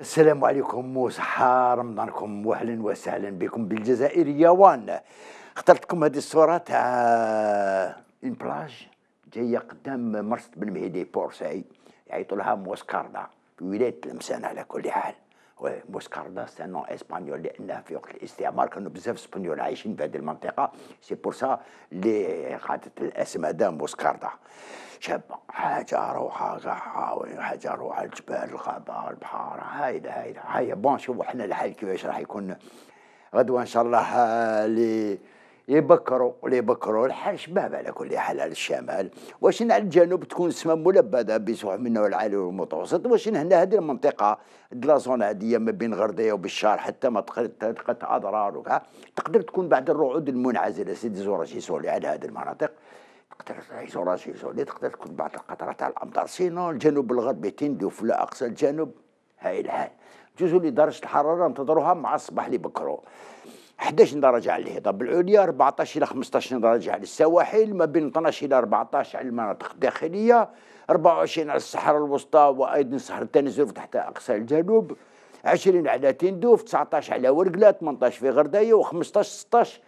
السلام عليكم وصحة رمضانكم واهلا وسهلا بكم بالجزائر يوان اخترتكم هذه الصورة تاع اون بلاج جاية قدام مرصد بن مهدي بورسعي يعيطوا لها موسكاردا في ولاية تلمسان على كل حال موسكاردا سي نون اسبانيول لان في وقت الاستعمار كانوا بزاف اسبانيول عايشين في هذه المنطقه سي بور سا اللي قعدت الاسم هذا موسكاردا كاردا شابه حاجه روحه كاع حاجه روحه الجبال الغابه البحر هايدا هايدا هاي بون شوفوا حنا الحال كيفاش راح يكون غدوه ان شاء الله لي يبكروا يبكروا الحال شباب على كل حال على الشمال واش على الجنوب تكون السماء ملبده بسوح نوع العالي والمتوسط واش هنا هذه المنطقه دلا زون هذه ما بين غرديه وبشار حتى ما تلقى اضرار وكا تقدر تكون بعد الرعود المنعزله سيدي زوراج يسولي على هذه المناطق تقدر شي سولي تقدر تكون بعض القطره تاع الامطار سينو الجنوب الغربي تندو في اقصى الجنوب هاي الحال جزء لدرجه الحراره ننتظروها مع الصباح اللي بكرو 11 درجة على الهضاب العليا 14 إلى 15 درجة على السواحل ما بين 12 إلى 14 على المناطق الداخلية 24 على الصحراء الوسطى وأيضا صحراء التنزل تحت أقصى الجنوب 20 على تندوف 19 على ورقلة 18 في غردايه و15 16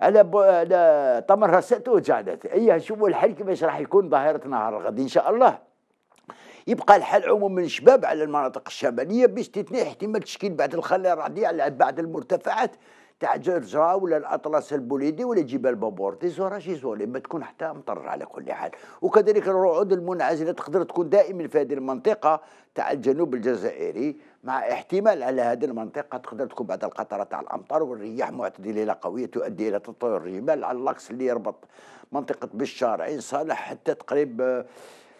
على ب... على طمرها وجعدات اي شوفوا الحال كيفاش راح يكون ظاهره نهار الغد ان شاء الله يبقى الحال عموما شباب على المناطق الشماليه باستثناء احتمال تشكيل بعض الخلايا الرعديه على بعض المرتفعات تاع جرجرا ولا الأطلس البوليدي ولا جبال بابورتيس وراه شي زولي ما تكون حتى مطر على كل حال وكذلك الرعود المنعزلة تقدر تكون دائما في هذه المنطقة تاع الجنوب الجزائري مع احتمال على هذه المنطقة تقدر تكون بعد القطره تاع الأمطار والرياح معتدلة إلى قوية تؤدي إلى تطور الرمال على اللاكس اللي يربط منطقة بشار عين صالح حتى تقريب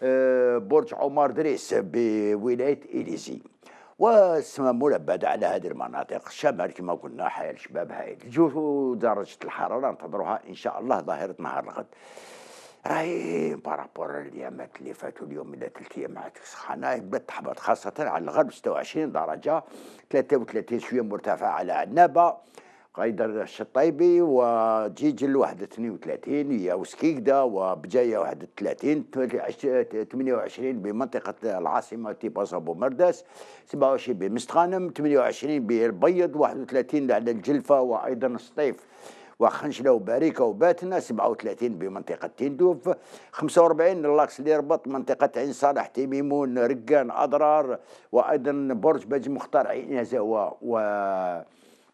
آه، برج عمر دريس بولاية إليزي والسماء ملبدة على هذه المناطق الشمال كما قلنا حياة شباب هاي الجو درجة الحرارة ننتظروها إن شاء الله ظاهرة نهار الغد راهي بارابور اليامات اللي فاتوا اليوم الى ثلاث ايامات السخانه بدات تحبط خاصه على الغرب 26 درجه 33 شويه مرتفعه على عنابه قايدر الشطيبي وجيجل لواحد 32 هي وسكيكدا وبجايه 31 28 بمنطقه العاصمه ابو بومرداس 27 بمستغانم 28 بالبيض 31 على الجلفه وايضا السطيف وخنشلة وباريكة وباتنا 37 بمنطقة تندوف 45 اللاكس اللي ربط منطقة عين صالح تيميمون رقان أضرار وأيضا برج بج مختار عين و, و...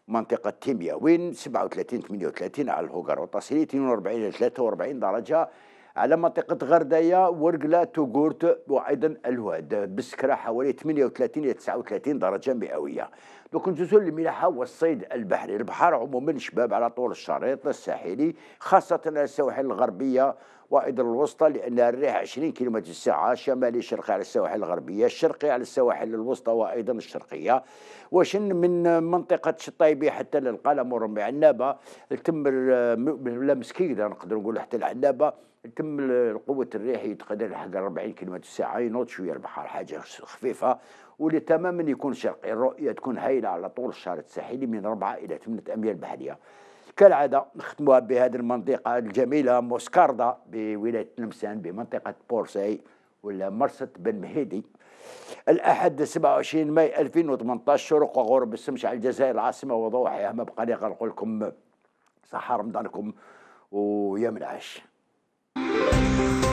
منطقة تيميا وين 37 38 على الهوغر وتصلي 42 43 درجة على منطقة غردية ورقلة توغورت وأيضا الواد بالسكرة حوالي 38 إلى 39 درجة مئوية دوك ندوزو للملاحة والصيد البحري البحر عموما شباب على طول الشريط الساحلي خاصة السواحل الغربية وايضا الوسطى لان الريح 20 كيلومتر الساعه شمالي شرقي على السواحل الغربيه الشرقي على السواحل الوسطى وايضا الشرقيه وشن من منطقه الشطايبي حتى للقلم ورمي عنابه تم ولا مسكيده نقدر نقول حتى العنابه نكمل قوة الريح يتقدر لحق 40 كيلومتر الساعة ينوض شوية البحر حاجة خفيفة واللي تماما يكون شرقي الرؤية تكون هايلة على طول الشارع الساحلي من 4 إلى 8 أميال بحرية كالعادة نختموها بهذه المنطقة الجميلة موسكاردا بولاية تلمسان بمنطقة بورساي ولا مرسة بن مهيدي الأحد 27 ماي 2018 شروق وغروب الشمس على الجزائر العاصمة وضوحها ما بقى نقول لكم صحة رمضانكم ويا من عاش Thank you.